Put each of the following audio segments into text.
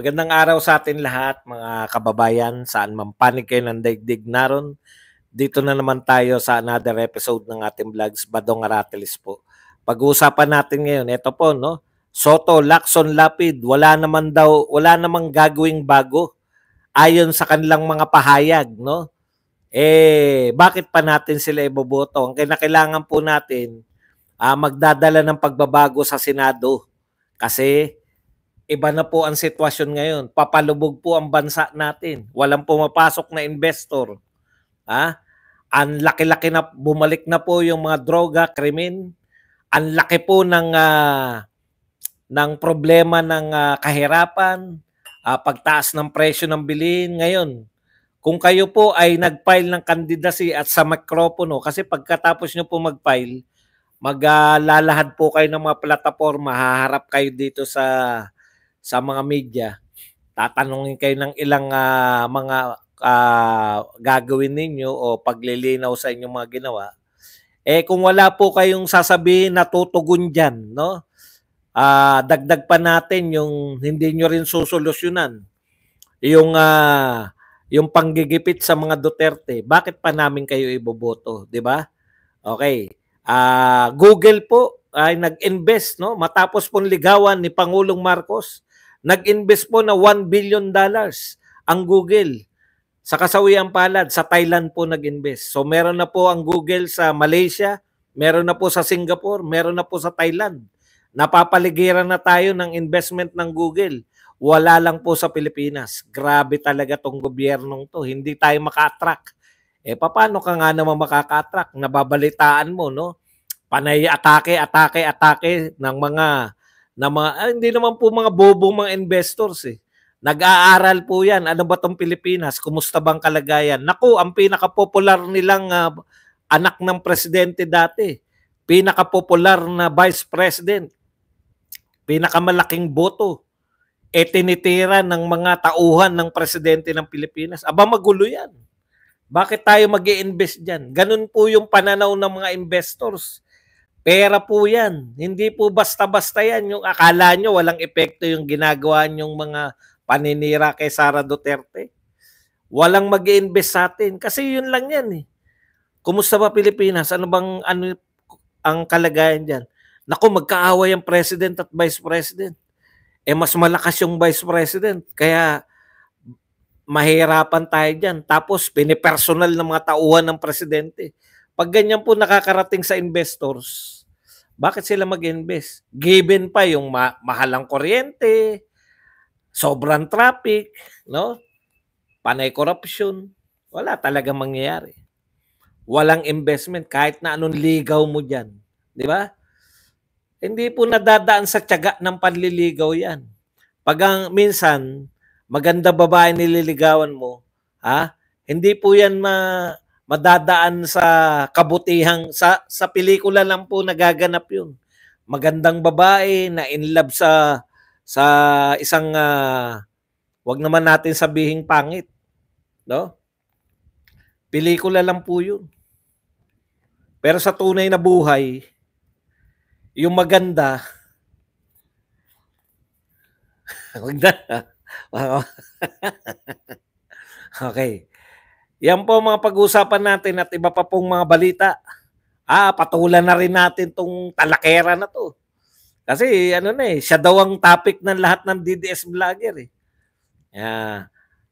Magandang araw sa atin lahat, mga kababayan, saan man panig kayo ng daigdig naroon. Dito na naman tayo sa another episode ng ating vlogs, Badong Aratilis po. Pag-uusapan natin ngayon, ito po, no? Soto, Lacson, Lapid, wala naman daw, wala namang gagawing bago ayon sa kanilang mga pahayag, no? Eh, bakit pa natin sila iboboto? Ang kinakailangan po natin, uh, magdadala ng pagbabago sa Senado. Kasi Iba na po ang sitwasyon ngayon. Papalubog po ang bansa natin. Walang pumapasok na investor. Ha? Ang laki-laki na bumalik na po yung mga droga, krimen. Ang laki po ng uh, ng problema ng uh, kahirapan, uh, pagtaas ng presyo ng bilhin ngayon. Kung kayo po ay nag-file ng candidacy at sa mikropono, kasi pagkatapos nyo po mag-file, maglalahad uh, po kayo ng mga plataforma, haharap kayo dito sa sa mga media, tatanungin kayo ng ilang uh, mga uh, gagawin ninyo o paglilinaw sa inyong mga ginawa, eh kung wala po kayong sasabihin natutugon tutugon dyan, no? Uh, dagdag pa natin yung hindi nyo rin susolusyonan. Yung uh, yung panggigipit sa mga Duterte, bakit pa namin kayo iboboto, 'di ba? Okay. Uh, Google po ay nag-invest no matapos pong ligawan ni Pangulong Marcos Nag-invest po na 1 billion dollars ang Google sa kasawiang palad, sa Thailand po nag-invest. So meron na po ang Google sa Malaysia, meron na po sa Singapore, meron na po sa Thailand. Napapaligiran na tayo ng investment ng Google. Wala lang po sa Pilipinas. Grabe talaga tong gobyernong to. Hindi tayo maka-attract. Eh paano ka nga naman makaka-attract? Nababalitaan mo, no? Panay atake, atake, atake ng mga na mga, ah, hindi naman po mga bobo mga investors eh. Nag-aaral po yan. Ano ba tong Pilipinas? Kumusta bang kalagayan? Naku, ang pinakapopular nilang uh, anak ng presidente dati. Pinakapopular na vice president. Pinakamalaking boto. E tinitira ng mga tauhan ng presidente ng Pilipinas. Aba, magulo yan. Bakit tayo mag i invest dyan? Ganun po yung pananaw ng mga investors. Pera po yan. Hindi po basta-basta yan. Yung akala nyo walang epekto yung ginagawa yung mga paninira kay Sara Duterte. Walang mag invest sa atin. Kasi yun lang yan eh. Kumusta ba Pilipinas? Ano bang ano ang kalagayan diyan? Naku, magkaaway ang president at vice president. Eh mas malakas yung vice president. Kaya mahirapan tayo diyan. Tapos pinipersonal ng mga tauhan ng presidente. Pag ganyan po nakakarating sa investors, bakit sila mag-invest? Given pa yung ma- mahalang kuryente, sobrang traffic, no? Panay corruption, wala talaga mangyayari. Walang investment kahit na anong ligaw mo diyan, di ba? Hindi po nadadaan sa tiyaga ng panliligaw 'yan. Pag ang, minsan maganda babae nililigawan mo, ha? Hindi po 'yan ma madadaan sa kabutihang sa sa pelikula lang po nagaganap 'yun. Magandang babae na in love sa sa isang uh, wag naman natin sabihing pangit, no? Pelikula lang po 'yun. Pero sa tunay na buhay, yung maganda okay. Yan po mga pag-uusapan natin at iba pa pong mga balita. Ah, patulan na rin natin tong talakera na to. Kasi ano na eh, siya daw ang topic ng lahat ng DDS vlogger eh. Yeah.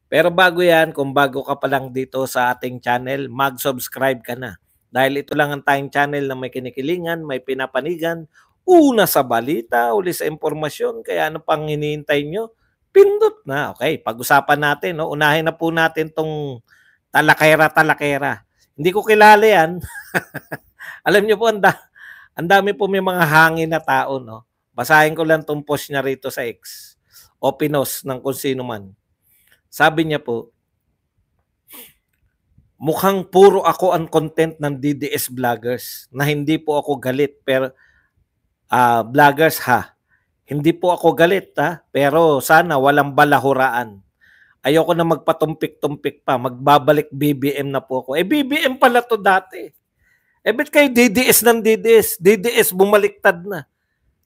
Pero bago yan, kung bago ka pa lang dito sa ating channel, mag-subscribe ka na. Dahil ito lang ang tayong channel na may kinikilingan, may pinapanigan, una sa balita, uli sa impormasyon, kaya ano pang hinihintay nyo? Pindot na. Okay, pag-usapan natin. No? Unahin na po natin tong Talakera, talakera. Hindi ko kilala yan. Alam niyo po, ang, da- ang dami po may mga hangin na tao, no? Basahin ko lang tong post niya rito sa X o ng kung sino man. Sabi niya po, mukhang puro ako ang content ng DDS vloggers na hindi po ako galit pero uh, vloggers ha. Hindi po ako galit ha, pero sana walang balahuraan. Ayoko na magpatumpik-tumpik pa. Magbabalik BBM na po ako. Eh, BBM pala to dati. Eh, bet kayo DDS ng DDS? DDS bumaliktad na.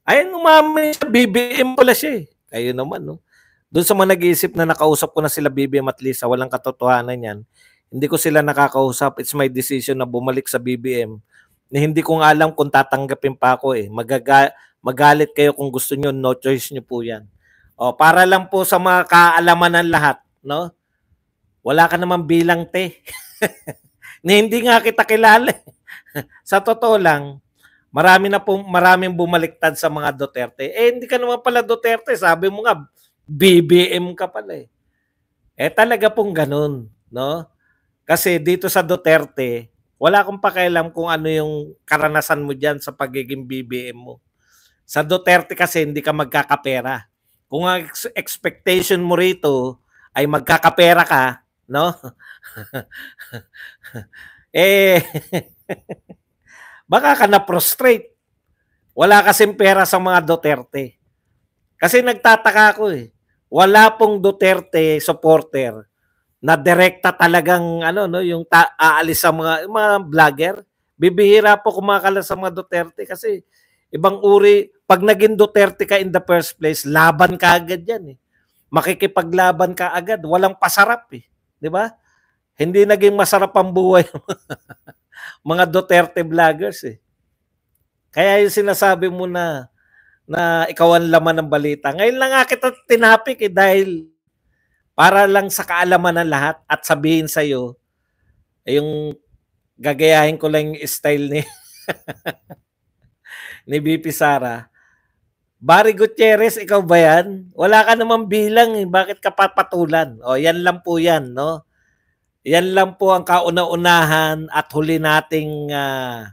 Ayun, umami siya. BBM pala siya eh. Kayo naman, no? Doon sa mga nag-iisip na nakausap ko na sila BBM at Lisa, walang katotohanan yan. Hindi ko sila nakakausap. It's my decision na bumalik sa BBM. Na hindi ko alam kung tatanggapin pa ako eh. Magaga magalit kayo kung gusto niyo no choice niyo po yan. O, oh, para lang po sa mga kaalaman ng lahat, no? Wala ka naman bilang te. na hindi nga kita kilala. Eh. sa totoo lang, marami na po, maraming bumaliktad sa mga Duterte. Eh, hindi ka naman pala Duterte. Sabi mo nga, BBM ka pala eh. Eh, talaga pong ganun, no? Kasi dito sa Duterte, wala akong pakialam kung ano yung karanasan mo dyan sa pagiging BBM mo. Sa Duterte kasi hindi ka magkakapera. Kung ang expectation mo rito ay magkakapera ka, no? eh, baka ka na-prostrate. Wala kasing pera sa mga Duterte. Kasi nagtataka ako eh. Wala pong Duterte supporter na direkta talagang ano no yung ta- aalis sa mga mga vlogger bibihira po kumakala sa mga Duterte kasi ibang uri pag naging Duterte ka in the first place, laban ka agad yan eh. Makikipaglaban ka agad. Walang pasarap eh. Di ba? Hindi naging masarap ang buhay mga Duterte vloggers eh. Kaya yung sinasabi mo na na ikaw ang laman ng balita. Ngayon lang nga kita tinapik eh dahil para lang sa kaalaman ng lahat at sabihin sa iyo eh, yung gagayahin ko lang yung style ni ni BP Sara Barry Gutierrez, ikaw ba yan? Wala ka namang bilang, eh. bakit ka papatulan? O, yan lang po yan, no? Yan lang po ang kauna-unahan at huli nating uh,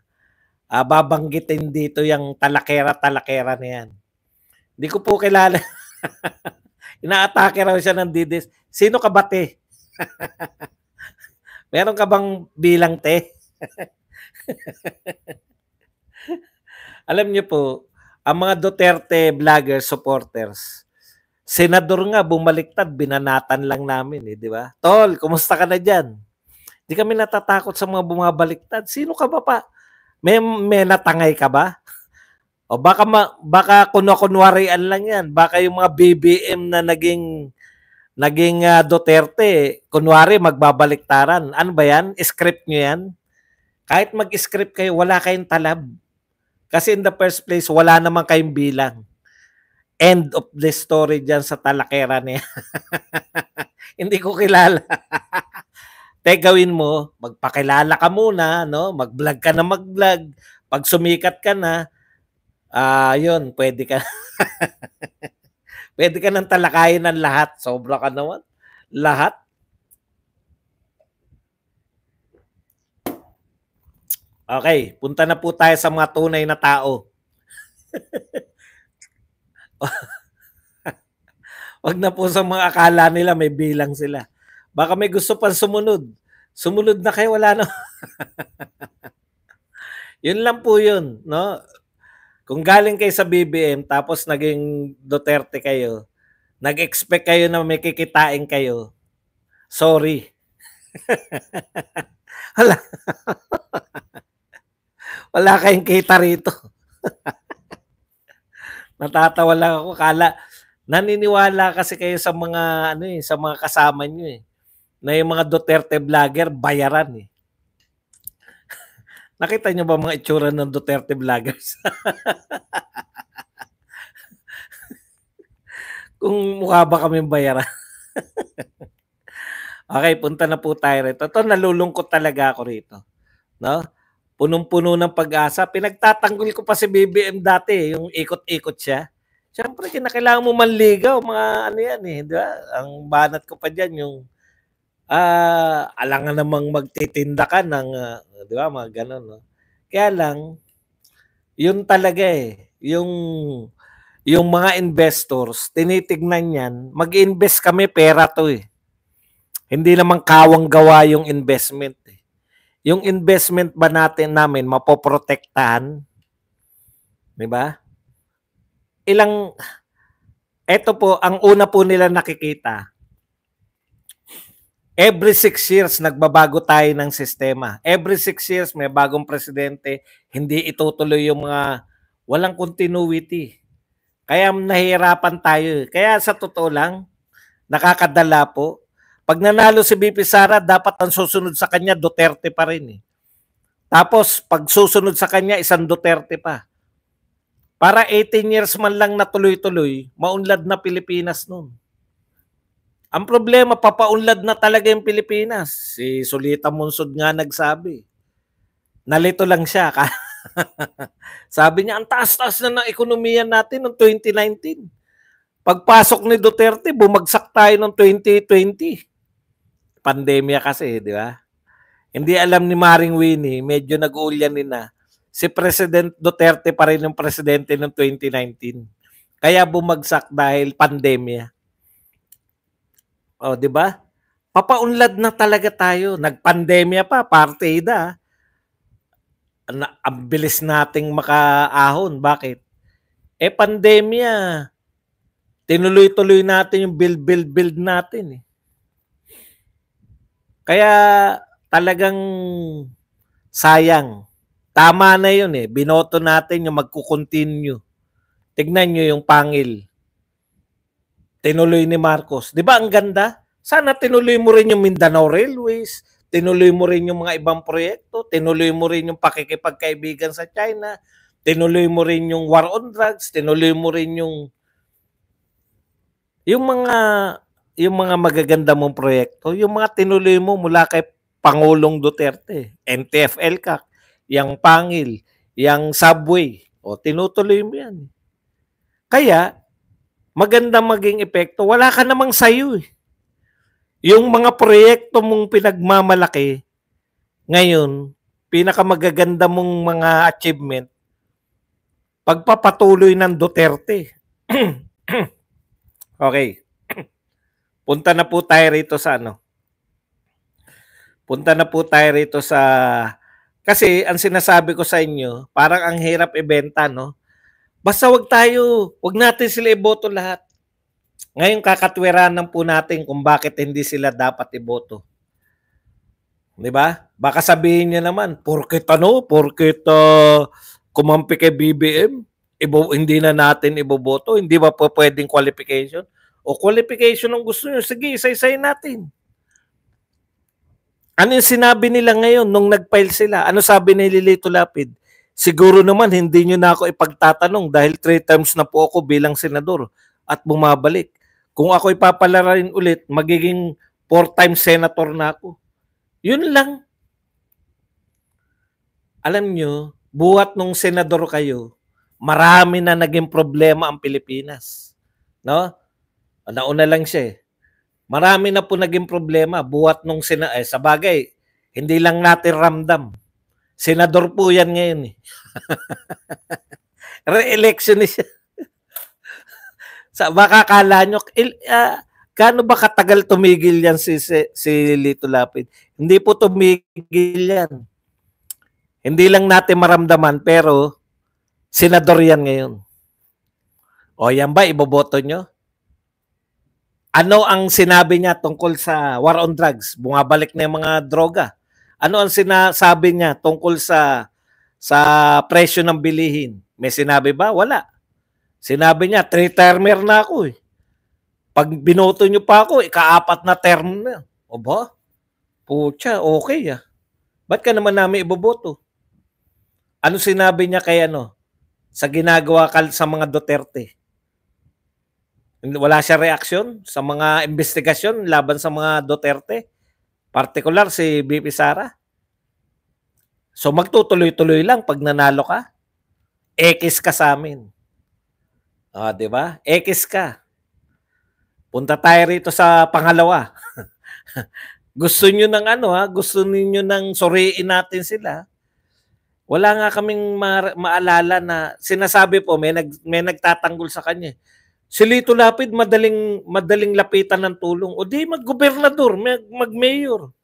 uh, babanggitin dito yung talakera-talakera na yan. Hindi ko po kilala. Inaatake raw siya ng Didis. Sino ka ba, te? Meron ka bang bilang, te? Alam niyo po, ang mga Duterte vlogger supporters, senador nga, bumaliktad, binanatan lang namin eh, di ba? Tol, kumusta ka na dyan? Di kami natatakot sa mga bumabaliktad. Sino ka ba pa? May, may natangay ka ba? O baka, ma, baka kunakunwarian lang yan. Baka yung mga BBM na naging naging uh, Duterte, kunwari magbabaliktaran. Ano ba yan? Script nyo yan? Kahit mag-script kayo, wala kayong talab. Kasi in the first place, wala naman kayong bilang. End of the story dyan sa talakera niya. Hindi ko kilala. Te, gawin mo, magpakilala ka muna, no? mag-vlog ka na mag-vlog. Pag sumikat ka na, ayun, ah, uh, pwede ka. pwede ka nang talakayin ng lahat. Sobra ka naman. Lahat. Okay, punta na po tayo sa mga tunay na tao. Wag na po sa mga akala nila may bilang sila. Baka may gusto pang sumunod. Sumunod na kayo, wala na. yun lang po yun, no? Kung galing kayo sa BBM tapos naging Duterte kayo, nag-expect kayo na may kikitain kayo, sorry. Hala. Wala kayong kita rito. Natatawa lang ako. Kala, naniniwala kasi kayo sa mga, ano eh, sa mga kasama nyo eh. Na yung mga Duterte vlogger, bayaran eh. Nakita nyo ba mga itsura ng Duterte vloggers? Kung mukha ba kami bayaran? okay, punta na po tayo rito. Ito, nalulungkot talaga ako rito. No? punong-puno ng pag-asa. Pinagtatanggol ko pa si BBM dati, yung ikot-ikot siya. Siyempre, kinakailangan mo manligaw, mga ano yan eh, di ba? Ang banat ko pa dyan, yung uh, ah, alangan namang magtitinda ka ng, uh, di ba, mga ganun. No? Kaya lang, yun talaga eh, yung yung mga investors, tinitignan yan, mag-invest kami pera to eh. Hindi naman kawang gawa yung investment yung investment ba natin namin mapoprotektahan? 'Di ba? Ilang ito po ang una po nila nakikita. Every six years, nagbabago tayo ng sistema. Every six years, may bagong presidente. Hindi itutuloy yung mga walang continuity. Kaya nahihirapan tayo. Eh. Kaya sa totoo lang, nakakadala po pag nanalo si BP Sara, dapat ang susunod sa kanya, Duterte pa rin eh. Tapos, pag susunod sa kanya, isang Duterte pa. Para 18 years man lang na tuloy-tuloy, maunlad na Pilipinas noon. Ang problema, papaunlad na talaga yung Pilipinas. Si Sulita Monsod nga nagsabi. Nalito lang siya. Sabi niya, ang taas-taas na ng ekonomiya natin noong 2019. Pagpasok ni Duterte, bumagsak tayo noong 2020 pandemya kasi, di ba? Hindi alam ni Maring Winnie, medyo nag din na. Si President Duterte pa rin yung presidente ng 2019. Kaya bumagsak dahil pandemya. oh, di ba? Papaunlad na talaga tayo. Nagpandemya pa, partida. Na, ang bilis nating makaahon. Bakit? Eh, pandemya. Tinuloy-tuloy natin yung build, build, build natin eh. Kaya talagang sayang. Tama na yun eh. Binoto natin yung magkukontinue. Tignan nyo yung pangil. Tinuloy ni Marcos. Di ba ang ganda? Sana tinuloy mo rin yung Mindanao Railways, tinuloy mo rin yung mga ibang proyekto, tinuloy mo rin yung pakikipagkaibigan sa China, tinuloy mo rin yung war on drugs, tinuloy mo rin yung yung mga yung mga magaganda mong proyekto, yung mga tinuloy mo mula kay Pangulong Duterte, NTFL ka, yang pangil, yang subway, o tinutuloy mo yan. Kaya, maganda maging epekto, wala ka namang sayo eh. Yung mga proyekto mong pinagmamalaki, ngayon, pinakamagaganda mong mga achievement, pagpapatuloy ng Duterte. okay. Punta na po tayo rito sa ano. Punta na po tayo rito sa kasi ang sinasabi ko sa inyo, parang ang hirap ibenta, no? Basta wag tayo, wag natin sila iboto lahat. Ngayon kakatwiranan po natin kung bakit hindi sila dapat iboto. 'Di ba? Baka sabihin niya naman, porket ano, porket uh, ah, kumampi kay BBM, ibo, hindi na natin iboboto, hindi ba po pwedeng qualification? o qualification ng gusto nyo, sige, isa-isay natin. Ano yung sinabi nila ngayon nung nag-file sila? Ano sabi ni Lilito Lapid? Siguro naman hindi nyo na ako ipagtatanong dahil three times na po ako bilang senador at bumabalik. Kung ako ipapalarain ulit, magiging four-time senator na ako. Yun lang. Alam nyo, buhat nung senador kayo, marami na naging problema ang Pilipinas. No? Nauna lang siya eh. Marami na po naging problema buhat nung sina eh, sa bagay, hindi lang natin ramdam. Senador po yan ngayon eh. Re-election siya. sa baka kala nyo, il, uh, ah, Kano ba katagal tumigil yan si, si, si Lito Lapid? Hindi po tumigil yan. Hindi lang natin maramdaman pero senador yan ngayon. O yan ba, iboboto nyo? Ano ang sinabi niya tungkol sa war on drugs? Bumabalik na yung mga droga. Ano ang sinasabi niya tungkol sa sa presyo ng bilihin? May sinabi ba? Wala. Sinabi niya, three-termer na ako eh. Pag binoto niyo pa ako, ikaapat na term na. O ba? Pucha, okay ah. Ba't ka naman namin iboboto? Ano sinabi niya kay ano? Sa ginagawa kal sa mga Duterte wala siya reaksyon sa mga investigasyon laban sa mga Duterte, partikular si BP Sara. So magtutuloy-tuloy lang pag nanalo ka. X ka sa amin. Ah, 'di ba? X ka. Punta tayo rito sa pangalawa. gusto niyo ng ano ha, gusto niyo ng suriin natin sila. Wala nga kaming ma- maalala na sinasabi po may nag may nagtatanggol sa kanya. Si Lito Lapid, madaling, madaling lapitan ng tulong. O di, mag-gobernador, mag-mayor.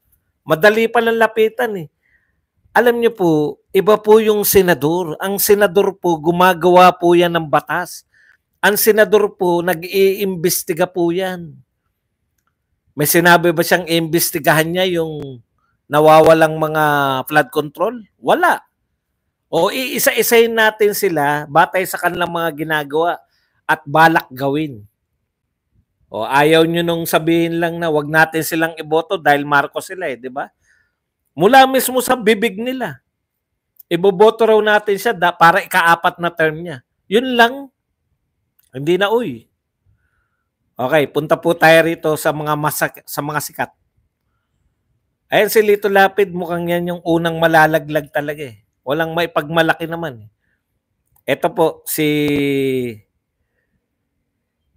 Madali pa lang lapitan eh. Alam niyo po, iba po yung senador. Ang senador po, gumagawa po yan ng batas. Ang senador po, nag-iimbestiga po yan. May sinabi ba siyang imbestigahan niya yung nawawalang mga flood control? Wala. O iisa-isayin natin sila batay sa kanilang mga ginagawa at balak gawin. O ayaw nyo nung sabihin lang na wag natin silang iboto dahil Marcos sila eh, di ba? Mula mismo sa bibig nila. Iboboto raw natin siya da, para ikaapat na term niya. Yun lang. Hindi na uy. Okay, punta po tayo rito sa mga masak sa mga sikat. Ayan si Lito Lapid, mukhang yan yung unang malalaglag talaga eh. Walang maipagmalaki naman. Ito eh. po si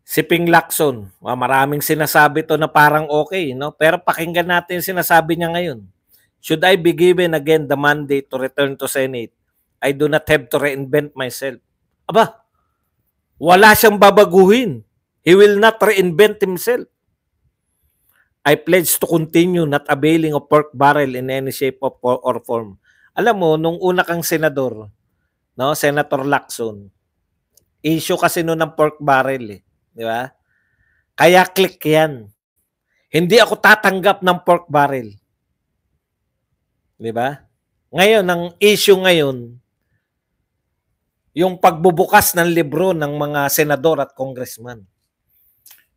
si Ping Lacson. Ah, maraming sinasabi to na parang okay, no? Pero pakinggan natin sinasabi niya ngayon. Should I be given again the mandate to return to Senate? I do not have to reinvent myself. Aba, wala siyang babaguhin. He will not reinvent himself. I pledge to continue not availing of pork barrel in any shape of or form. Alam mo, nung una kang senador, no, Senator Lacson, issue kasi noon ng pork barrel eh Di ba? Kaya click yan. Hindi ako tatanggap ng pork barrel. Di ba? Ngayon, ang issue ngayon, yung pagbubukas ng libro ng mga senador at congressman.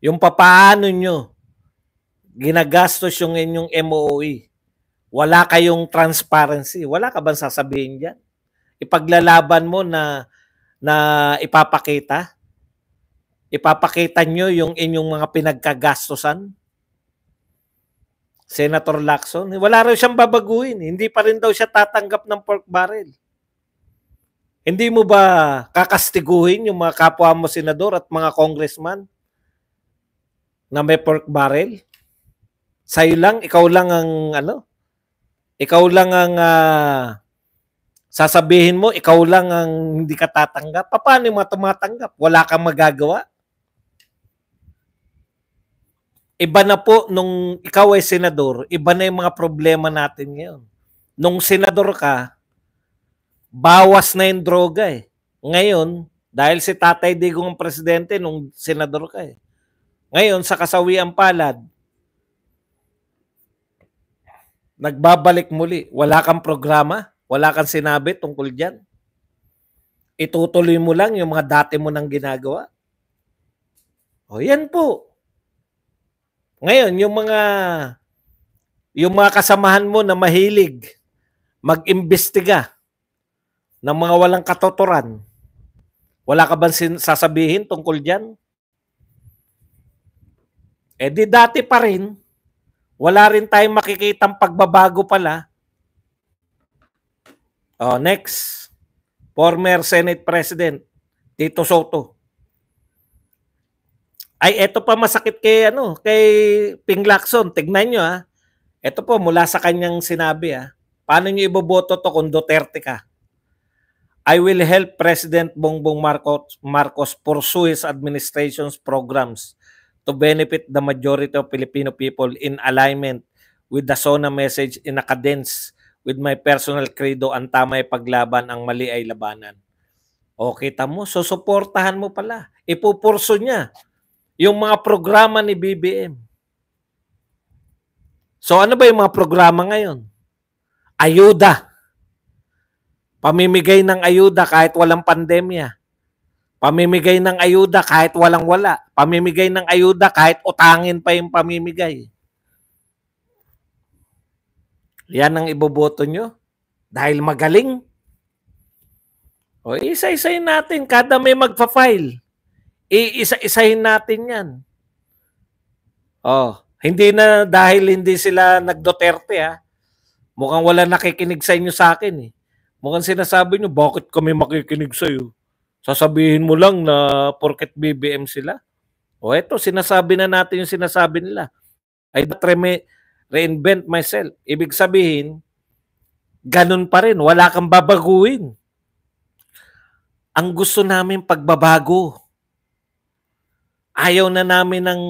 Yung papaano nyo ginagastos yung inyong MOE. Wala kayong transparency. Wala ka bang sasabihin dyan? Ipaglalaban mo na na ipapakita Ipapakita nyo yung inyong mga pinagkagastosan? Senator Lacson, wala raw siyang babaguhin. Hindi pa rin daw siya tatanggap ng pork barrel. Hindi mo ba kakastiguhin yung mga kapwa mo senador at mga congressman na may pork barrel? Sa'yo lang, ikaw lang ang ano? Ikaw lang ang uh, sasabihin mo, ikaw lang ang hindi ka tatanggap. Paano yung mga tumatanggap? Wala kang magagawa? iba na po nung ikaw ay senador, iba na yung mga problema natin ngayon. Nung senador ka, bawas na yung droga eh. Ngayon, dahil si Tatay Digong ang presidente nung senador ka eh. Ngayon, sa kasawian palad, nagbabalik muli. Wala kang programa, wala kang sinabi tungkol dyan. Itutuloy mo lang yung mga dati mo nang ginagawa. O yan po. Ngayon, yung mga yung mga kasamahan mo na mahilig mag-imbestiga ng mga walang katotoran, wala ka bang sasabihin tungkol diyan? Eh di dati pa rin, wala rin tayong makikitang pagbabago pala. Oh, next, former Senate President Tito Soto. Ay, eto pa masakit kay, ano, kay Ping Lacson. Tignan nyo, ha. Ah. Eto po, mula sa kanyang sinabi, ha. Ah. Paano nyo iboboto to kung Duterte ka? I will help President Bongbong Marcos, Marcos pursue his administration's programs to benefit the majority of Filipino people in alignment with the SONA message in a cadence with my personal credo, ang tama ay paglaban, ang mali ay labanan. O, kita mo, susuportahan mo pala. Ipupurso niya yung mga programa ni BBM. So ano ba yung mga programa ngayon? Ayuda. Pamimigay ng ayuda kahit walang pandemya. Pamimigay ng ayuda kahit walang wala. Pamimigay ng ayuda kahit utangin pa yung pamimigay. Yan ang iboboto nyo. Dahil magaling. O isa-isay natin kada may magpa-file. Iisa-isahin natin yan. Oh, hindi na dahil hindi sila nagdoterte ha. Ah. Mukhang wala nakikinig sa inyo sa akin eh. Mukhang sinasabi nyo, bakit kami makikinig sa iyo? Sasabihin mo lang na porket BBM sila. O eto, sinasabi na natin yung sinasabi nila. I not re- reinvent myself. Ibig sabihin, ganun pa rin. Wala kang babaguin. Ang gusto namin pagbabago. Ayaw na namin ng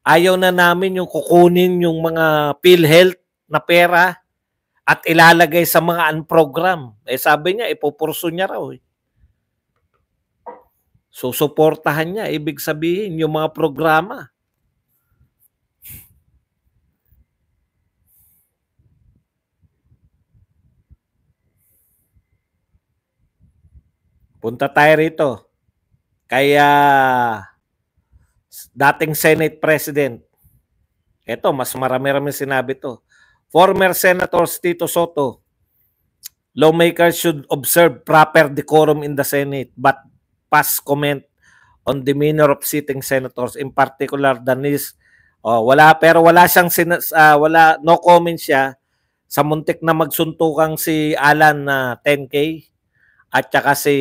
ayaw na namin yung kukunin yung mga PhilHealth na pera at ilalagay sa mga unprogram. Eh sabi niya, ipupurso niya raw. Eh. So, niya, ibig sabihin, yung mga programa. Punta tayo rito. Kaya dating Senate President. Ito, mas marami-rami sinabi to. Former Senator Tito Soto, lawmakers should observe proper decorum in the Senate but pass comment on demeanor of sitting senators, in particular Danis. Oh, wala, pero wala siyang, sinas, uh, wala, no comment siya sa muntik na magsuntukang si Alan na uh, 10K at saka si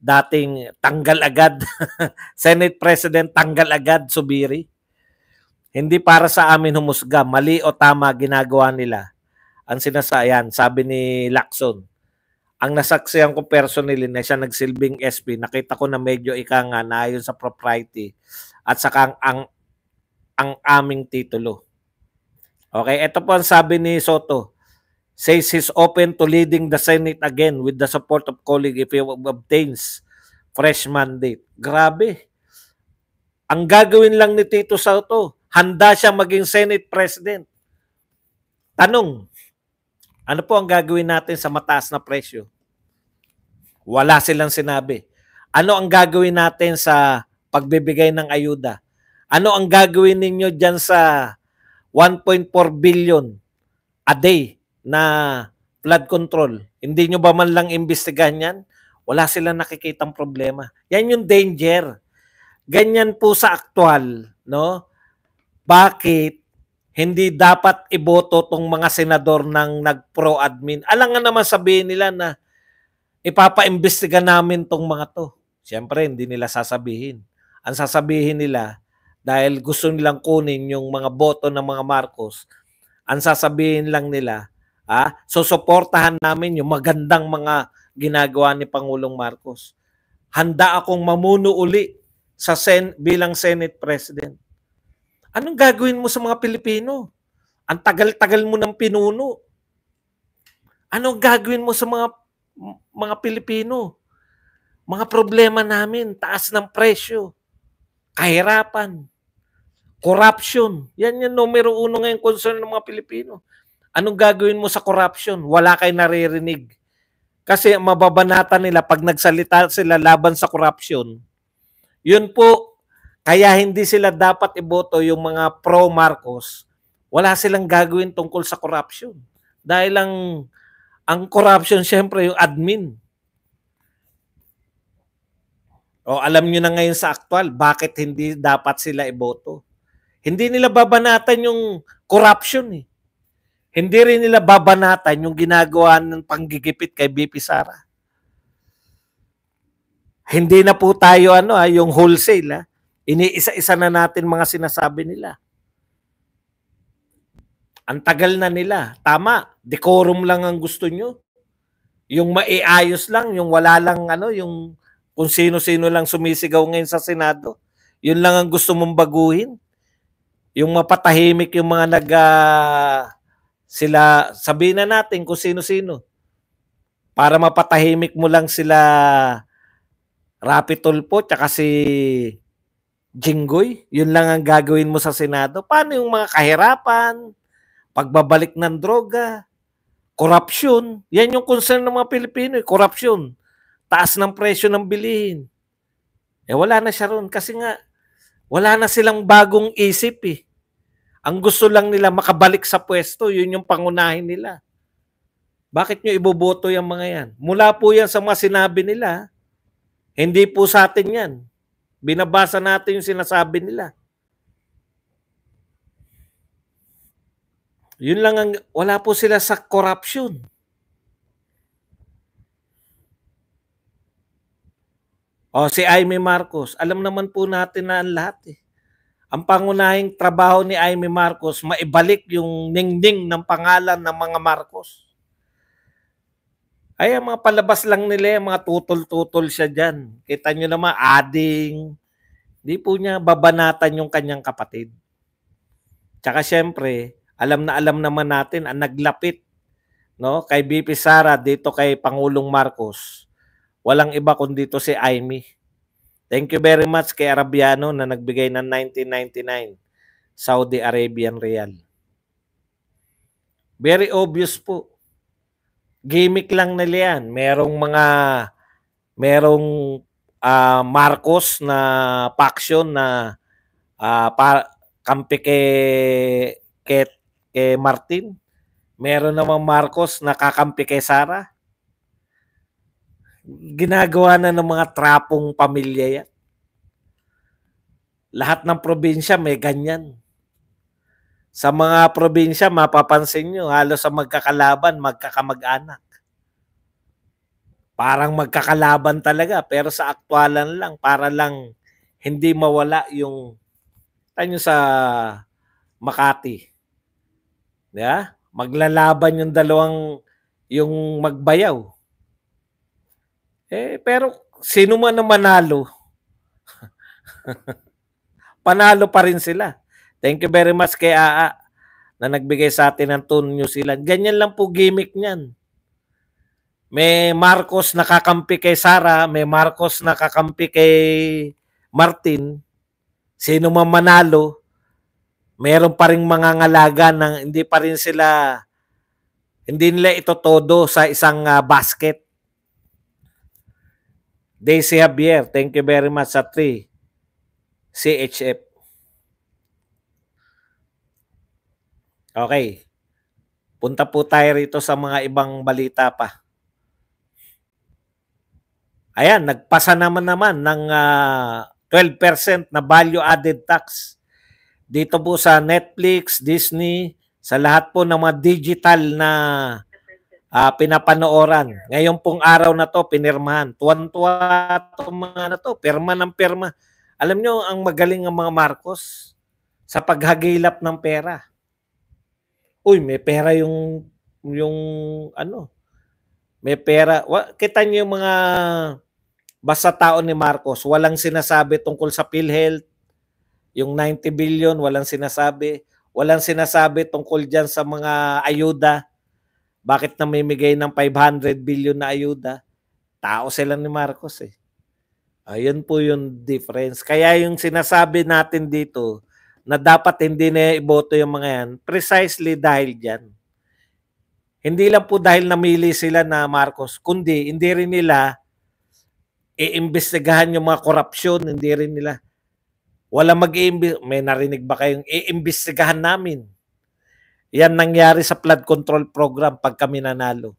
dating tanggal agad, Senate President tanggal agad, Subiri. Hindi para sa amin humusga, mali o tama ginagawa nila. Ang sinasayan, sabi ni Lacson, ang nasaksiyan ko personally na siya nagsilbing SP, nakita ko na medyo ika nga na sa propriety at saka ang, ang, ang aming titulo. Okay, ito po ang sabi ni Soto says he's open to leading the Senate again with the support of colleague if he obtains fresh mandate. Grabe. Ang gagawin lang ni Tito Soto, handa siya maging Senate President. Tanong, ano po ang gagawin natin sa mataas na presyo? Wala silang sinabi. Ano ang gagawin natin sa pagbibigay ng ayuda? Ano ang gagawin ninyo dyan sa 1.4 billion a day na flood control. Hindi nyo ba man lang imbestigahan yan? Wala silang nakikitang problema. Yan yung danger. Ganyan po sa aktual, no? Bakit hindi dapat iboto tong mga senador ng nag-pro-admin? Alam nga naman sabihin nila na ipapa-imbestiga namin tong mga to. Siyempre, hindi nila sasabihin. Ang sasabihin nila, dahil gusto nilang kunin yung mga boto ng mga Marcos, ang sasabihin lang nila, Ah, susuportahan namin yung magandang mga ginagawa ni Pangulong Marcos. Handa akong mamuno uli sa sen bilang Senate President. Anong gagawin mo sa mga Pilipino? Ang tagal-tagal mo ng pinuno. Anong gagawin mo sa mga mga Pilipino? Mga problema namin, taas ng presyo, kahirapan, corruption. Yan yung numero uno ngayong concern ng mga Pilipino. Anong gagawin mo sa corruption? Wala kay naririnig. Kasi mababanatan nila pag nagsalita sila laban sa corruption. Yun po, kaya hindi sila dapat iboto yung mga pro-Marcos. Wala silang gagawin tungkol sa corruption. Dahil ang, ang corruption, syempre, yung admin. O alam nyo na ngayon sa aktual, bakit hindi dapat sila iboto? Hindi nila babanatan yung corruption eh. Hindi rin nila babanatan yung ginagawa ng panggigipit kay BP Sara. Hindi na po tayo ano ha, ah, yung wholesale ha. Ah. Iniisa-isa na natin mga sinasabi nila. Ang tagal na nila. Tama, decorum lang ang gusto nyo. Yung maiayos lang, yung wala lang ano, yung kung sino-sino lang sumisigaw ngayon sa Senado. Yun lang ang gusto mong baguhin. Yung mapatahimik yung mga nag uh, sila, sabihin na natin kung sino-sino. Para mapatahimik mo lang sila Rapitulpo, tsaka si Jinggoy, yun lang ang gagawin mo sa Senado. Paano yung mga kahirapan, pagbabalik ng droga, corruption? Yan yung concern ng mga Pilipino, corruption. Eh. Taas ng presyo ng bilihin. Eh wala na siya ron kasi nga wala na silang bagong isip eh. Ang gusto lang nila makabalik sa pwesto, yun yung pangunahin nila. Bakit nyo iboboto yung mga yan? Mula po yan sa mga sinabi nila. Hindi po sa atin yan. Binabasa natin yung sinasabi nila. Yun lang ang, wala po sila sa corruption. O si Aimee Marcos, alam naman po natin na ang lahat eh ang pangunahing trabaho ni Aimee Marcos, maibalik yung ningning ng pangalan ng mga Marcos. Ay, mga palabas lang nila, mga tutol-tutol siya dyan. Kita nyo naman, ading. Di po niya babanatan yung kanyang kapatid. Tsaka syempre, alam na alam naman natin ang naglapit no, kay BP Sara dito kay Pangulong Marcos. Walang iba kundi to si Aimee. Thank you very much kay Arabiano na nagbigay ng 1999 Saudi Arabian Riyal. Very obvious po. Gimmick lang nila yan. Merong mga merong uh, Marcos na faction na uh, pa, kampi kay, kay, kay Martin. Meron namang Marcos na kakampi kay Sara ginagawa na ng mga trapong pamilya yan. Lahat ng probinsya may ganyan. Sa mga probinsya, mapapansin nyo, halos sa magkakalaban, magkakamag-anak. Parang magkakalaban talaga, pero sa aktualan lang, para lang hindi mawala yung, tayo sa Makati. Yeah? Maglalaban yung dalawang, yung magbayaw eh, pero sino man ang manalo, panalo pa rin sila. Thank you very much kay AA na nagbigay sa atin ng tune New Zealand. Ganyan lang po gimmick niyan. May Marcos nakakampi kay Sara, may Marcos nakakampi kay Martin. Sino man manalo, meron pa rin mga ngalaga ng hindi pa rin sila, hindi nila ito todo sa isang uh, basket. Daisy Javier, thank you very much sa 3. CHF. Okay. Punta po tayo rito sa mga ibang balita pa. Ayan, nagpasa naman naman ng uh, ah, 12% na value added tax dito po sa Netflix, Disney, sa lahat po ng mga digital na uh, ah, pinapanooran. Ngayon pong araw na to, pinirmahan. Tuwan-tuwa itong mga na to, pirma ng pirma. Alam nyo, ang magaling ng mga Marcos sa paghagilap ng pera. Uy, may pera yung, yung ano, may pera. Kita nyo yung mga basta tao ni Marcos, walang sinasabi tungkol sa PhilHealth, yung 90 billion, walang sinasabi. Walang sinasabi tungkol dyan sa mga ayuda bakit namimigay ng 500 billion na ayuda? Tao sila ni Marcos eh. Ayun po yung difference. Kaya yung sinasabi natin dito na dapat hindi na iboto yung mga yan, precisely dahil dyan. Hindi lang po dahil namili sila na Marcos, kundi hindi rin nila iimbestigahan yung mga korupsyon, hindi rin nila. Wala mag-iimbestigahan. May narinig ba kayong iimbestigahan namin? Yan nangyari sa flood control program pag kami nanalo.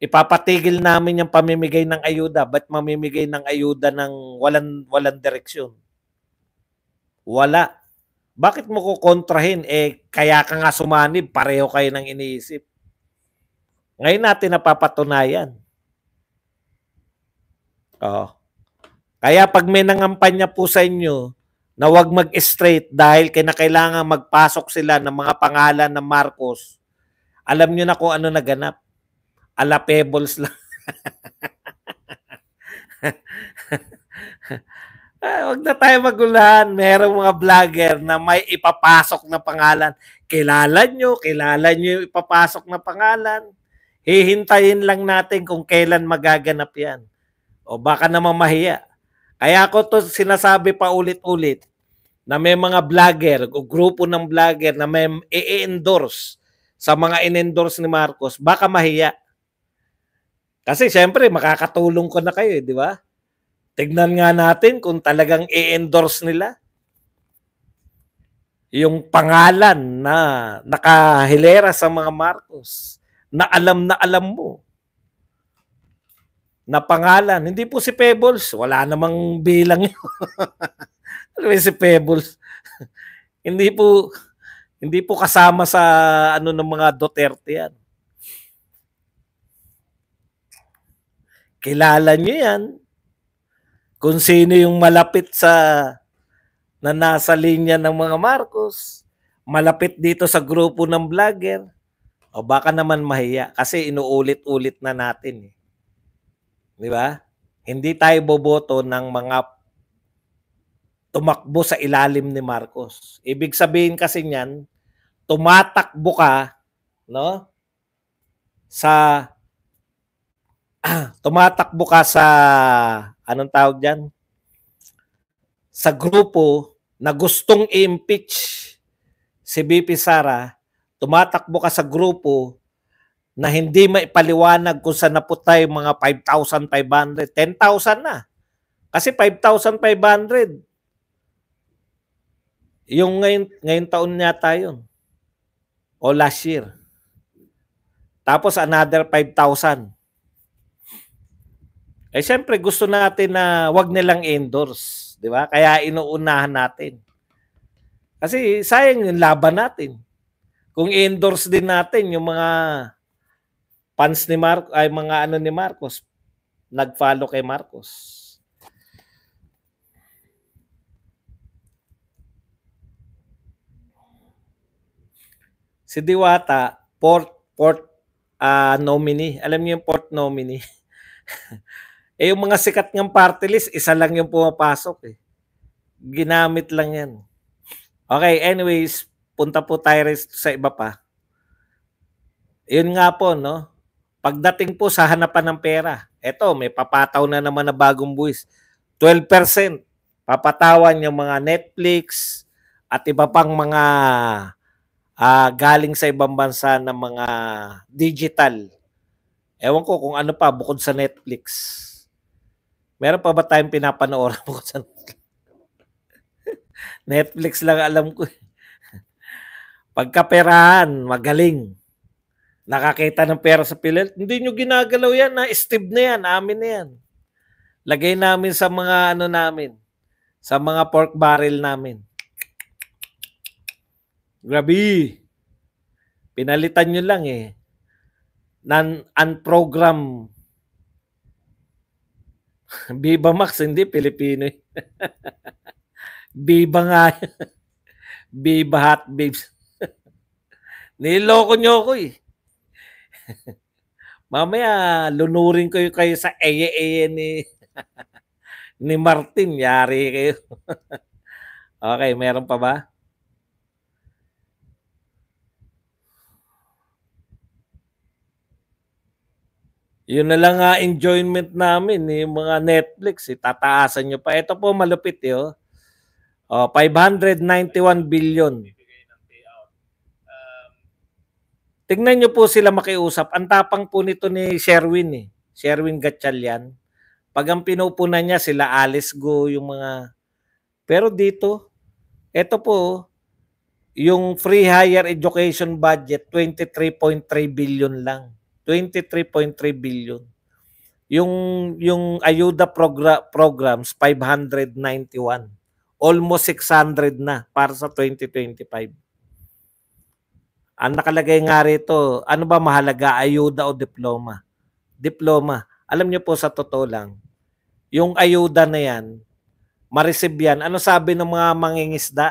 Ipapatigil namin yung pamimigay ng ayuda. Ba't mamimigay ng ayuda ng walang, walang direksyon? Wala. Bakit mo kukontrahin? Eh, kaya ka nga sumanib, pareho kayo ng iniisip. Ngayon natin napapatunayan. Oo. Kaya pag may nangampanya po sa inyo, na wag mag-straight dahil kailangan magpasok sila ng mga pangalan ng Marcos. Alam nyo na kung ano naganap. Ala pebbles lang. ah, wag na tayo magulahan. Merong mga vlogger na may ipapasok na pangalan. Kilala nyo, kilala nyo yung ipapasok na pangalan. Hihintayin lang natin kung kailan magaganap yan. O baka naman mahiya. Kaya ako to sinasabi pa ulit-ulit na may mga vlogger o grupo ng vlogger na may i-endorse sa mga in-endorse ni Marcos, baka mahiya. Kasi siyempre, makakatulong ko na kayo, eh, di ba? Tignan nga natin kung talagang i-endorse nila yung pangalan na nakahilera sa mga Marcos na alam na alam mo na pangalan. Hindi po si Pebbles. Wala namang bilang yun. ano si Pebbles? hindi po hindi po kasama sa ano ng mga Duterte yan. Kilala niyo yan. Kung sino yung malapit sa na nasa linya ng mga Marcos. Malapit dito sa grupo ng vlogger. O baka naman mahiya kasi inuulit-ulit na natin eh. Di ba? Hindi tayo boboto ng mga tumakbo sa ilalim ni Marcos. Ibig sabihin kasi niyan, tumatakbo ka, no? Sa tumatakbo ka sa anong tawag diyan? Sa grupo na gustong impeach si BP Sara, tumatakbo ka sa grupo na hindi maipaliwanag kung saan naputay mga 5,500, 10,000 na. Kasi 5,500. Yung ngayon, ngayon taon yata yun. O last year. Tapos another 5,000. Eh siyempre gusto natin na wag nilang endorse, 'di ba? Kaya inuunahan natin. Kasi sayang yung laban natin. Kung endorse din natin yung mga fans ni Mark ay mga ano ni Marcos. Nag-follow kay Marcos. Si Diwata, port port uh, nominee. Alam niyo yung port nominee. eh yung mga sikat ng party list, isa lang yung pumapasok eh. Ginamit lang yan. Okay, anyways, punta po tayo sa iba pa. Yun nga po, no? Pagdating po sa hanapan ng pera, eto may papataw na naman na bagong buwis. 12% papatawan yung mga Netflix at iba pang mga uh, galing sa ibang bansa ng mga digital. Ewan ko kung ano pa bukod sa Netflix. Meron pa ba tayong pinapanood bukod sa Netflix? Netflix lang alam ko. Eh. Pagkaperahan, magaling nakakita ng pera sa pilit, hindi nyo ginagalaw yan. Na Steve na yan, amin na yan. Lagay namin sa mga ano namin, sa mga pork barrel namin. Grabe. Pinalitan nyo lang eh. Nan unprogram. Biba Max, hindi Pilipino. Eh. Biba nga. Biba hot babes. Niloko nyo ako eh. Mamaya, lunurin ko kayo sa eye-eye ni, ni Martin. Yari kayo. okay, meron pa ba? Yun na lang uh, enjoyment namin, eh, mga Netflix, eh, tataasan nyo pa. Ito po malupit 'yo. Eh, oh. oh, 591 billion. Tingnan nyo po sila makiusap. Ang tapang po nito ni Sherwin eh. Sherwin Gatchalian. Pag ang pinupunan niya sila Alice Go, yung mga... Pero dito, eto po, yung free higher education budget, 23.3 billion lang. 23.3 billion. Yung, yung ayuda progra- programs, 591. Almost 600 na para sa 2025 ang nakalagay nga rito, ano ba mahalaga, ayuda o diploma? Diploma. Alam niyo po sa totoo lang, yung ayuda na yan, ma-receive yan. Ano sabi ng mga mangingisda?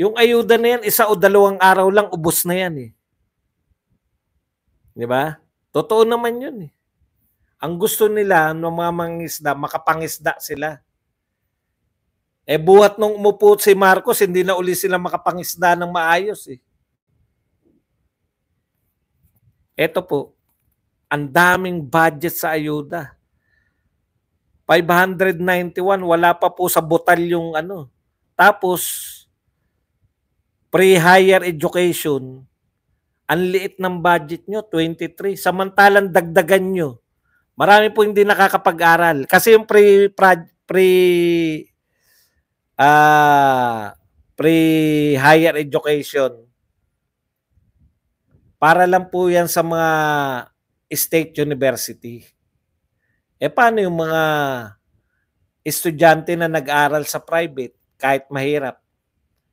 Yung ayuda na yan, isa o dalawang araw lang, ubos na yan eh. Di ba? Totoo naman yun eh. Ang gusto nila ng mga mangingisda, makapangisda sila. Eh buhat nung umupo si Marcos, hindi na uli sila makapangisda ng maayos eh. Ito po, ang daming budget sa ayuda. 591, wala pa po sa botal yung ano. Tapos, pre-higher education, ang liit ng budget nyo, 23. Samantalang dagdagan nyo. Marami po hindi nakakapag-aral. Kasi yung pre, pre uh, pre-higher education. Para lang po yan sa mga state university. Eh paano yung mga estudyante na nag-aral sa private kahit mahirap?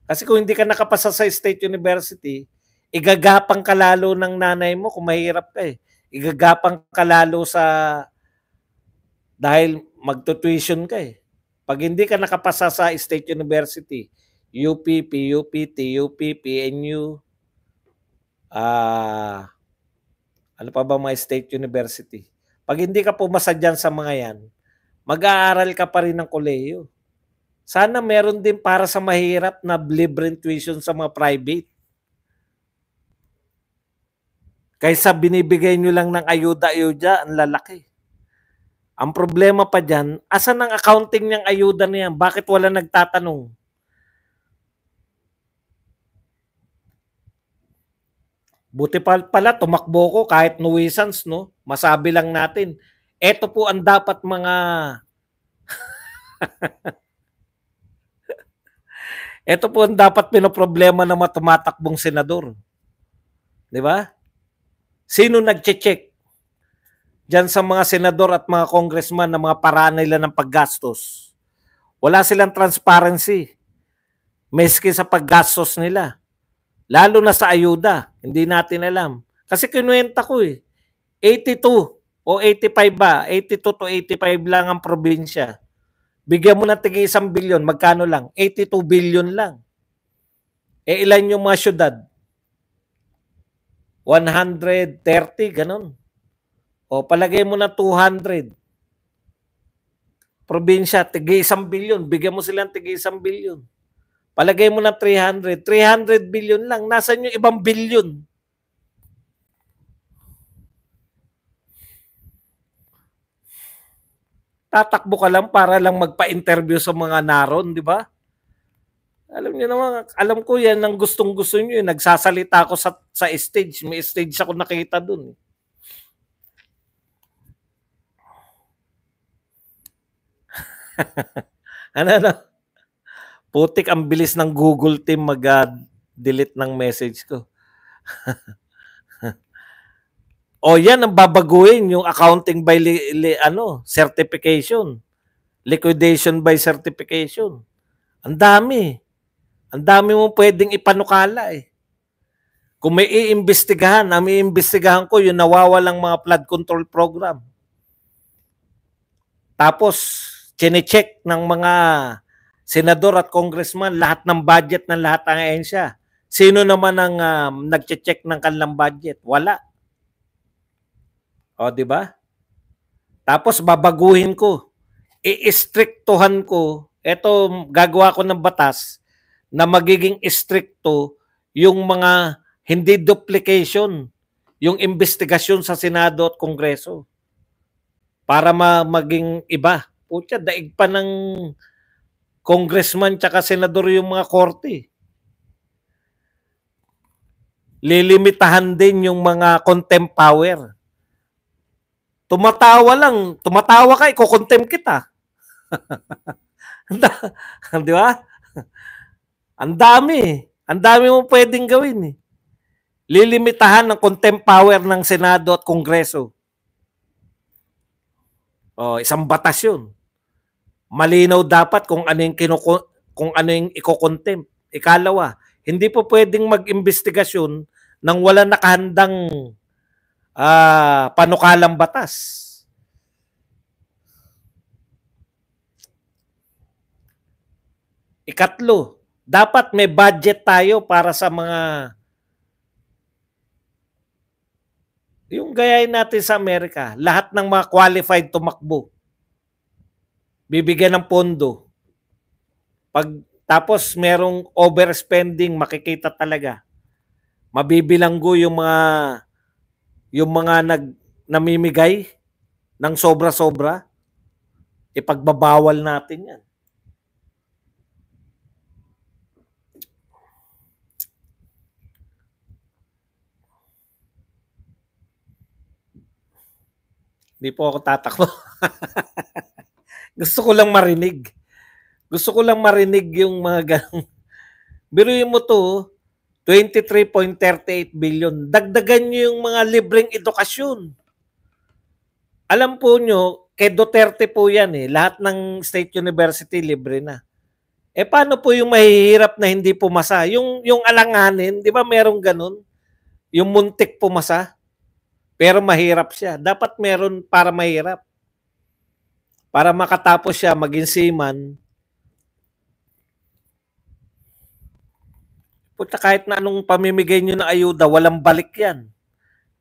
Kasi kung hindi ka nakapasa sa state university, igagapang ka lalo ng nanay mo kung mahirap ka eh. Igagapang ka lalo sa dahil magtutuition ka eh. Pag hindi ka nakapasa sa State University, UP, PUP, TUP, PNU, ah, uh, ano pa ba mga State University? Pag hindi ka pumasa dyan sa mga yan, mag-aaral ka pa rin ng koleyo. Sana meron din para sa mahirap na libre tuition sa mga private. Kaysa binibigay nyo lang ng ayuda-ayuda, ang lalaki. Ang problema pa dyan, asan ang accounting niyang ayuda na yan? Bakit wala nagtatanong? Buti pala, tumakbo ko kahit nuisance, no? Masabi lang natin. Ito po ang dapat mga... Ito po ang dapat pinoproblema ng mga tumatakbong senador. Di ba? Sino nagche-check? dyan sa mga senador at mga congressman na mga paraan nila ng paggastos. Wala silang transparency. Meski sa paggastos nila. Lalo na sa ayuda. Hindi natin alam. Kasi kinuwenta ko eh. 82 o 85 ba? 82 to 85 lang ang probinsya. Bigyan mo na tigi isang bilyon. Magkano lang? 82 billion lang. E ilan yung mga syudad? 130, ganun. O palagay mo na 200. Probinsya, tigi 1 bilyon. Bigyan mo silang ng tigi 1 billion. Palagay mo na 300. 300 bilyon lang. Nasaan yung ibang bilyon? tatakbo ka lang para lang magpa-interview sa mga naron, di ba? Alam niyo naman, alam ko yan ang gustong-gusto niyo, eh. nagsasalita ako sa sa stage, may stage ako nakita doon. Eh. ano na? Ano? Putik, ang bilis ng Google team mag-delete ng message ko. o yan, ang babaguhin yung accounting by li, li, ano, certification. Liquidation by certification. Ang dami. Ang dami mo pwedeng ipanukala eh. Kung may iimbestigahan, ang iimbestigahan ko yung nawawalang mga flood control program. Tapos, chine-check ng mga senador at congressman lahat ng budget ng lahat ng ahensya. Sino naman ang um, nagche-check ng kanilang budget? Wala. O, di ba? Tapos babaguhin ko. I-strictuhan ko. Ito, gagawa ko ng batas na magiging stricto yung mga hindi duplication, yung investigasyon sa Senado at Kongreso para ma- maging iba putya, daig pa ng congressman tsaka senador yung mga korte. Lilimitahan din yung mga contempt power. Tumatawa lang. Tumatawa ka, ikokontempt kita. Di ba? Ang dami. Ang dami mong pwedeng gawin. Eh. Lilimitahan ng contempt power ng Senado at Kongreso. Oh, isang batas yun malinaw dapat kung ano yung kinuko, kung ano yung iko-contempt. Ikalawa, hindi po pwedeng mag-imbestigasyon nang wala nakahandang uh, panukalang batas. Ikatlo, dapat may budget tayo para sa mga yung gayahin natin sa Amerika, lahat ng mga qualified tumakbo bibigyan ng pondo. Pag tapos merong overspending, makikita talaga. Mabibilanggo yung mga yung mga nag namimigay ng sobra-sobra. Ipagbabawal natin 'yan. Hindi po ako tatakbo. Gusto ko lang marinig. Gusto ko lang marinig yung mga ganun. Biruin mo to, 23.38 billion. Dagdagan nyo yung mga libreng edukasyon. Alam po nyo, kay Duterte po yan eh. Lahat ng state university libre na. Eh paano po yung mahihirap na hindi pumasa? Yung, yung alanganin, di ba merong ganun? Yung muntik pumasa, pero mahirap siya. Dapat meron para mahirap para makatapos siya maging seaman, Puta, kahit na anong pamimigay nyo ng ayuda, walang balik yan.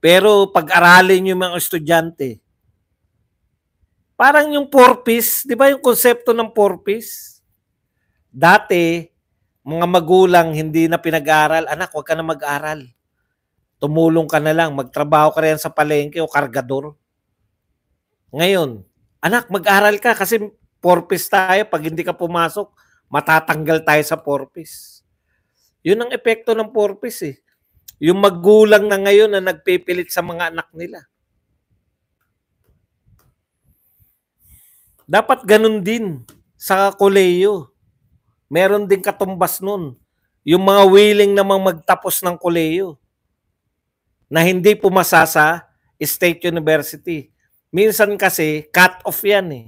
Pero pag-aralin nyo mga estudyante, parang yung four-piece, di ba yung konsepto ng four-piece? Dati, mga magulang hindi na pinag-aral, anak, huwag ka na mag-aral. Tumulong ka na lang, magtrabaho ka rin sa palengke o kargador. Ngayon, anak, mag-aral ka kasi porpis tayo. Pag hindi ka pumasok, matatanggal tayo sa porpis. Yun ang epekto ng porpis eh. Yung magulang na ngayon na nagpipilit sa mga anak nila. Dapat ganun din sa koleyo. Meron din katumbas nun. Yung mga willing namang magtapos ng koleyo na hindi pumasa sa State University. Minsan kasi, cut off yan eh.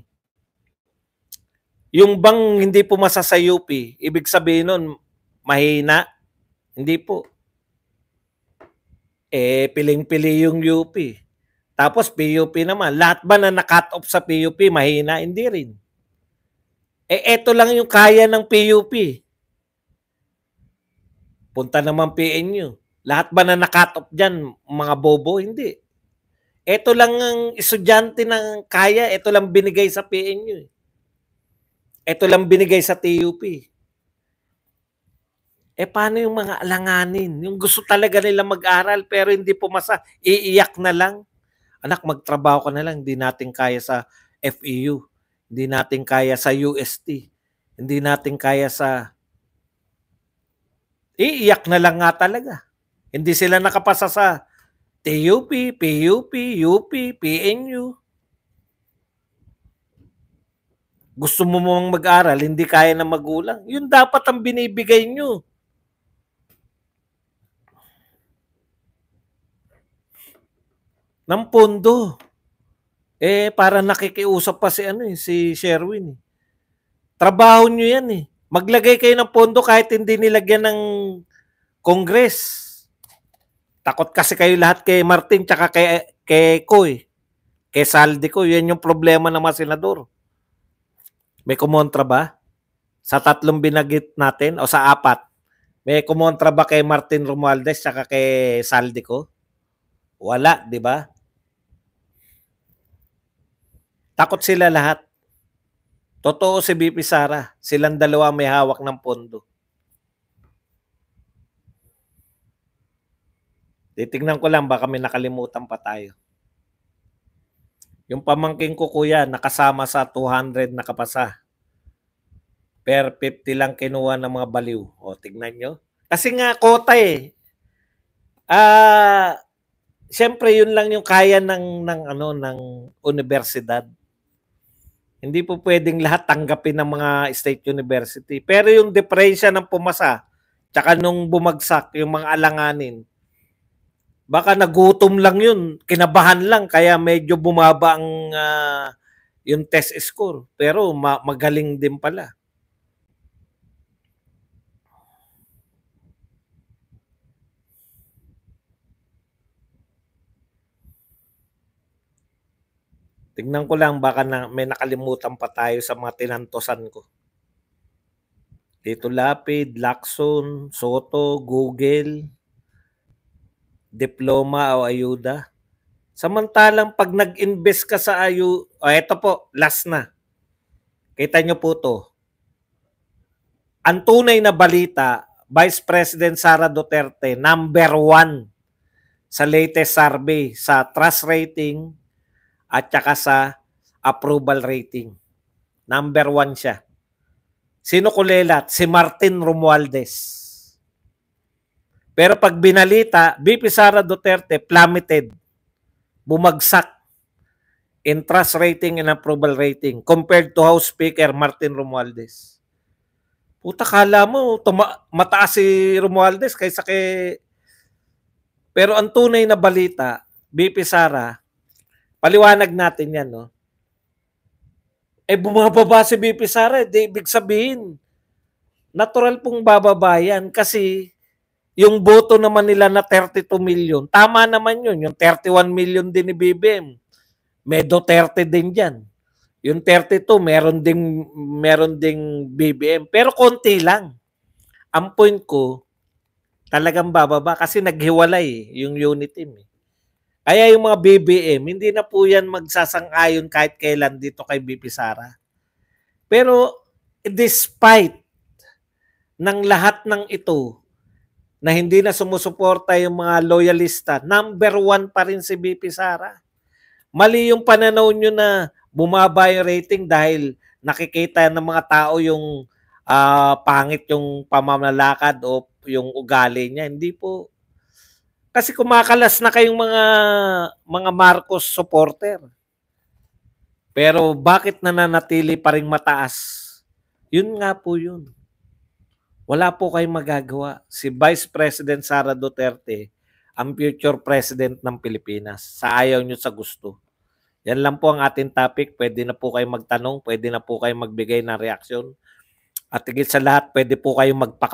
Yung bang hindi pumasa sa UP, ibig sabihin nun, mahina? Hindi po. Eh, piling-pili yung UP. Tapos PUP naman. Lahat ba na na-cut off sa PUP, mahina? Hindi rin. Eh, eto lang yung kaya ng PUP. Punta naman PNU. Lahat ba na na-cut off dyan, mga bobo? Hindi. Ito lang ang estudyante ng kaya, ito lang binigay sa PNU. Ito eh. lang binigay sa TUP. Eh paano yung mga alanganin? Yung gusto talaga nila mag-aral pero hindi pumasa, iiyak na lang. Anak, magtrabaho ka na lang, hindi natin kaya sa FEU. Hindi natin kaya sa UST. Hindi natin kaya sa... Iiyak na lang nga talaga. Hindi sila nakapasa sa TUP, PUP, UP, PNU. Gusto mo mong mag-aral, hindi kaya ng magulang. Yun dapat ang binibigay nyo. Ng pondo. Eh, para nakikiusap pa si, ano, eh, si Sherwin. Eh. Trabaho nyo yan eh. Maglagay kayo ng pondo kahit hindi nilagyan ng Congress. Takot kasi kayo lahat kay Martin tsaka kay, kay Koy. Kay Saldi ko. Yan yung problema ng mga senador. May kumontra ba? Sa tatlong binagit natin o sa apat? May kumontra ba kay Martin Romualdez tsaka kay Saldi ko? Wala, di ba? Takot sila lahat. Totoo si BP Sara. Silang dalawa may hawak ng pondo. Titignan ko lang, baka may nakalimutan pa tayo. Yung pamangking ko kuya, nakasama sa 200 nakapasa. Per 50 lang kinuha ng mga baliw. O, tignan nyo. Kasi nga, kota eh. Ah, uh, siyempre yun lang yung kaya ng ng ano ng universidad. Hindi po pwedeng lahat tanggapin ng mga state university. Pero yung depresya ng pumasa tsaka nung bumagsak yung mga alanganin, Baka nagutom lang yun, kinabahan lang, kaya medyo bumaba ang uh, yung test score. Pero ma- magaling din pala. Tingnan ko lang baka na may nakalimutan pa tayo sa mga tinantosan ko. Dito Lapid, Lacson, Soto, Google, diploma o ayuda. Samantalang pag nag-invest ka sa ayu, oh, eto po, last na. Kita nyo po to. Ang tunay na balita, Vice President Sara Duterte, number one sa latest survey sa trust rating at saka sa approval rating. Number one siya. Sino kulelat? Si Martin Romualdez. Pero pag binalita, BP Sara Duterte plummeted, bumagsak in trust rating and approval rating compared to House Speaker Martin Romualdez. Puta, kala mo tuma- mataas si Romualdez kaysa kay... Pero ang tunay na balita, BP Sara, paliwanag natin yan, no? Eh, bumababa si BP Sara, eh, di ibig sabihin, natural pong bababa yan kasi yung boto naman nila na 32 million, tama naman yun. Yung 31 million din ni BBM, may 30 din dyan. Yung 32, meron ding, meron ding BBM. Pero konti lang. Ang point ko, talagang bababa kasi naghiwalay eh, yung unit team. Eh. Kaya yung mga BBM, hindi na po yan magsasang-ayon kahit kailan dito kay BP Sara. Pero despite ng lahat ng ito, na hindi na sumusuporta yung mga loyalista, number one pa rin si BP Sara. Mali yung pananaw nyo na bumaba yung rating dahil nakikita ng mga tao yung uh, pangit yung pamamalakad o yung ugali niya. Hindi po. Kasi kumakalas na kayong mga mga Marcos supporter. Pero bakit nananatili pa rin mataas? Yun nga po yun. Wala po kayong magagawa. Si Vice President Sara Duterte ang future president ng Pilipinas. Sa ayaw nyo sa gusto. Yan lang po ang ating topic. Pwede na po kayong magtanong. Pwede na po kayong magbigay ng reaksyon. At higit sa lahat, pwede po kayong magpaka